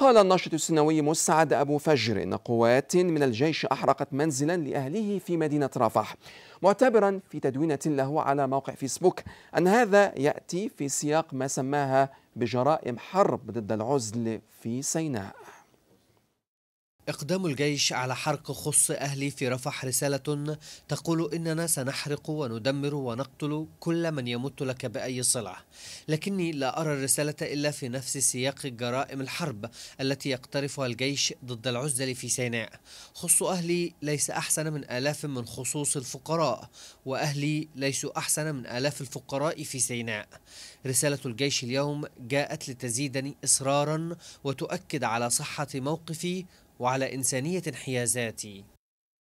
قال الناشط السنوي مسعد أبو فجر إن قوات من الجيش أحرقت منزلا لأهله في مدينة رفح معتبرا في تدوينة له على موقع فيسبوك أن هذا يأتي في سياق ما سماها بجرائم حرب ضد العزل في سيناء إقدام الجيش على حرق خص أهلي في رفح رسالة تقول إننا سنحرق وندمر ونقتل كل من يمت لك بأي صلة لكني لا أرى الرسالة إلا في نفس سياق جرائم الحرب التي يقترفها الجيش ضد العزل في سيناء خص أهلي ليس أحسن من آلاف من خصوص الفقراء وأهلي ليسوا أحسن من آلاف الفقراء في سيناء رسالة الجيش اليوم جاءت لتزيدني إصرارا وتؤكد على صحة موقفي وعلى إنسانية انحيازاتي